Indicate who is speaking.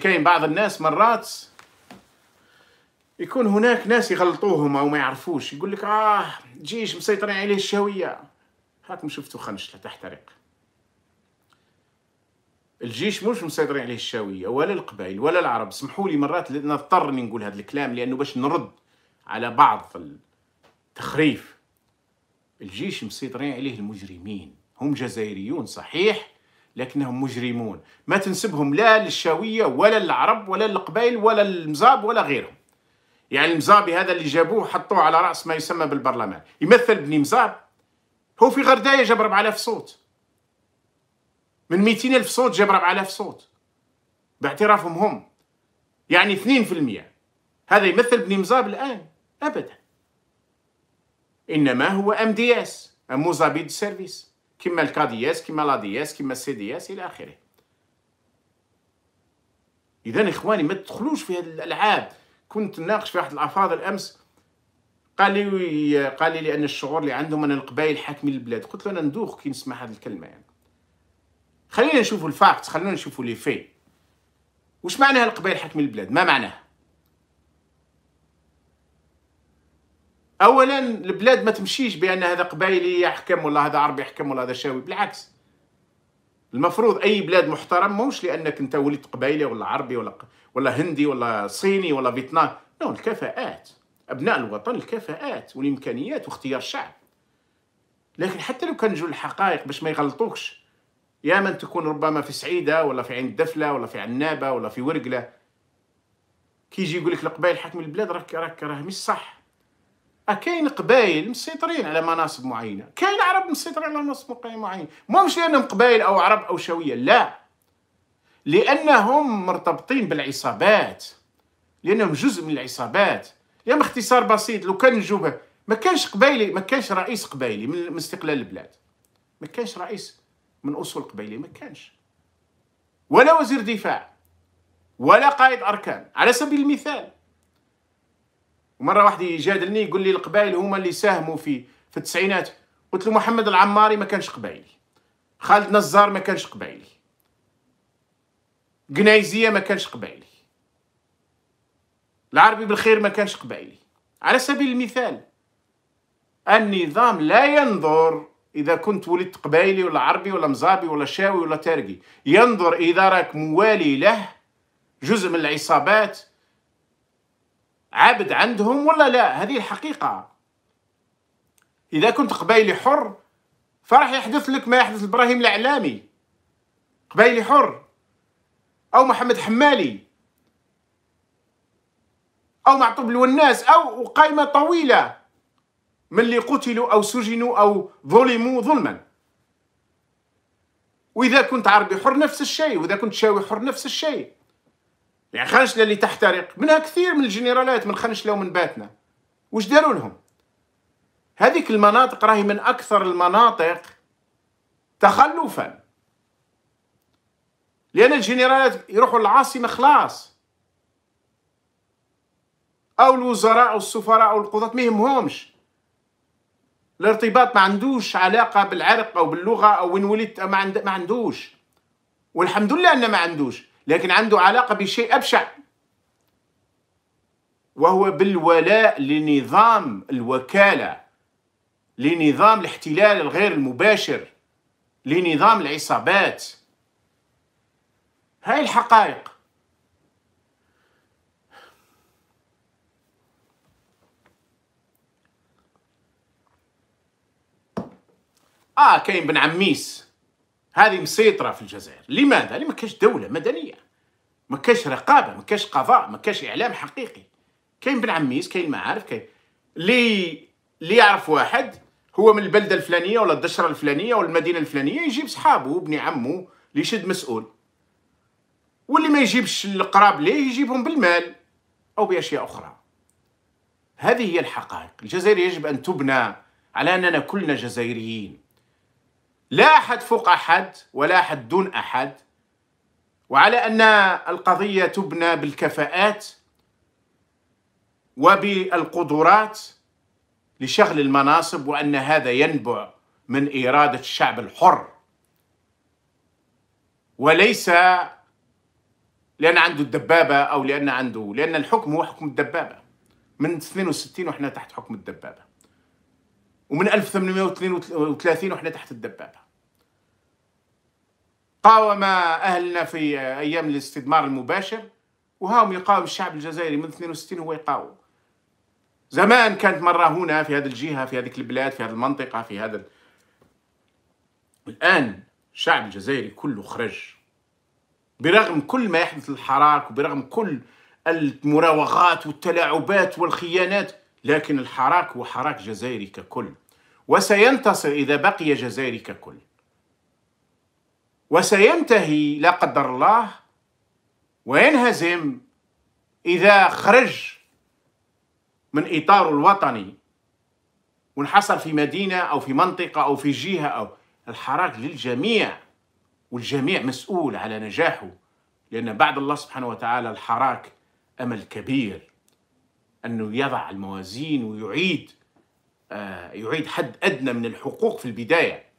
Speaker 1: كاين بعض الناس مرات يكون هناك ناس يغلطوهم او ما يعرفوش يقول لك اه جيش مسيطرين عليه الشهويه هاكم شفتوا خنشله تحترق الجيش مش مسيطرين عليه الشاويه ولا القبائل ولا العرب سمحوا لي مرات نضطر نقول هذا الكلام لانه باش نرد على بعض التخريف الجيش مسيطرين عليه المجرمين هم جزائريون صحيح لكنهم مجرمون ما تنسبهم لا للشاوية ولا للعرب ولا للقبائل ولا للمزاب ولا غيرهم يعني المزابي هذا اللي جابوه حطوه على رأس ما يسمى بالبرلمان يمثل بني مزاب هو في غرداية جاب 4000 صوت من 200 ألف صوت جاب 4000 صوت باعترافهم هم يعني 2% هذا يمثل بني مزاب الآن أبدا إنما هو أم دي أس سيرفيس كما الكادياس كما لا دي اس كما السي دي اس الى اخره اذا اخواني ما تدخلوش في هذه الالعاب كنت ناقش في واحد الافاضل امس قال لي قال لي لان الشعور اللي عندهم ان القبائل حاكمين البلاد قلت له انا ندوخ كي نسمع هذه الكلمه يعني خلينا نشوفوا الفاكت خلينا نشوفوا لي في واش معنى القبائل حاكمين البلاد ما معناه اولا البلاد ما تمشيش بان هذا قبايلي يحكم ولا هذا عربي يحكم ولا هذا شاوي بالعكس المفروض اي بلاد محترم موش لانك انت ولدت قبايلي ولا عربي ولا ولا هندي ولا صيني ولا فيتنامي نو الكفاءات ابناء الوطن الكفاءات والامكانيات واختيار الشعب لكن حتى لو كان جو الحقائق باش ما يغلطوكش يا من تكون ربما في سعيده ولا في عين الدفله ولا في عنابه ولا في ورقله كي يجي يقول لك القبائل حكم البلاد راك راك راه مش صح كاين قبائل مسيطرين على مناصب معينه كاين عرب مسيطرين على مناصب معينه مش لانهم قبائل او عرب او شويه لا لانهم مرتبطين بالعصابات لانهم جزء من العصابات يا اختصار بسيط لو كان نجوب ما كانش قبائلي ما كانش رئيس قبائلي من استقلال البلاد ما كانش رئيس من اصول قبائليه ما كانش ولا وزير دفاع ولا قائد اركان على سبيل المثال ومره واحد يجادلني يقول لي القبائل هما اللي ساهموا في في التسعينات قلت له محمد العماري ما كانش قبائلي خالد نزار ما كانش قبائلي قنايزيه ما كانش قبائلي العربي بالخير ما كانش قبائلي على سبيل المثال النظام لا ينظر اذا كنت ولدت قبائلي ولا عربي ولا مزابي ولا شاوي ولا تارقي ينظر اذا راك موالي له جزء من العصابات عبد عندهم ولا لا هذه الحقيقة إذا كنت قبيلي حر فراح يحدث لك ما يحدث لإبراهيم العلامي قبيلي حر أو محمد حمالي أو معطوب الوناس أو قائمة طويلة من اللي قتلوا أو سجنوا أو ظلموا ظلما وإذا كنت عربي حر نفس الشيء وإذا كنت شاوي حر نفس الشيء يعني خنشله اللي تحترق منها كثير من الجنرالات من خنشله ومن باتنا وش داروا لهم هذيك المناطق راهي من اكثر المناطق تخلفا لان الجنرالات يروحوا العاصمه خلاص او الوزراء او السفراء او القضاة ما يهمهمش الارتباط ما عندوش علاقه بالعرق او باللغه او وين ولدت ما عندوش والحمد لله ان ما عندوش لكن عنده علاقة بشيء أبشع وهو بالولاء لنظام الوكالة لنظام الاحتلال الغير المباشر لنظام العصابات هاي الحقائق اه كاين بن عميس هذه مسيطرة في الجزائر لماذا؟ لما كاش دولة مدنية ما كاش رقابة ما كاش قضاء ما كاش إعلام حقيقي كاين بن عميس كاين معارف كاين اللي اللي يعرف واحد هو من البلدة الفلانية ولا الدشرة الفلانية ولا المدينة الفلانية يجيب صحابه وبني عمه اللي يشد مسؤول واللي ما يجيبش القراب ليه يجيبهم بالمال أو بأشياء أخرى هذه هي الحقائق الجزائر يجب أن تبنى على أننا كلنا جزائريين لا أحد فوق أحد ولا أحد دون أحد وعلى أن القضية تبنى بالكفاءات وبالقدرات لشغل المناصب وأن هذا ينبع من إرادة الشعب الحر وليس لأن عنده الدبابة أو لأن عنده لأن الحكم هو حكم الدبابة من 62 وإحنا تحت حكم الدبابة ومن 1832 وحنا تحت الدبابة قاوم أهلنا في أيام الاستثمار المباشر وهاهم يقاوم الشعب الجزائري من 62 هو يقاوم زمان كانت مرة هنا في هذه الجهة في هذه البلاد في هذه المنطقة في هذا الآن الشعب الجزائري كله خرج برغم كل ما يحدث الحراك وبرغم كل المراوغات والتلاعبات والخيانات لكن الحراك هو حراك جزائري ككل وسينتصر إذا بقي جزائري ككل وسينتهي لا قدر الله وينهزم إذا خرج من إطار الوطني وانحصر في مدينة أو في منطقة أو في جهة أو الحراك للجميع والجميع مسؤول على نجاحه لأن بعد الله سبحانه وتعالى الحراك أمل كبير انه يضع الموازين ويعيد آه، يعيد حد ادنى من الحقوق في البدايه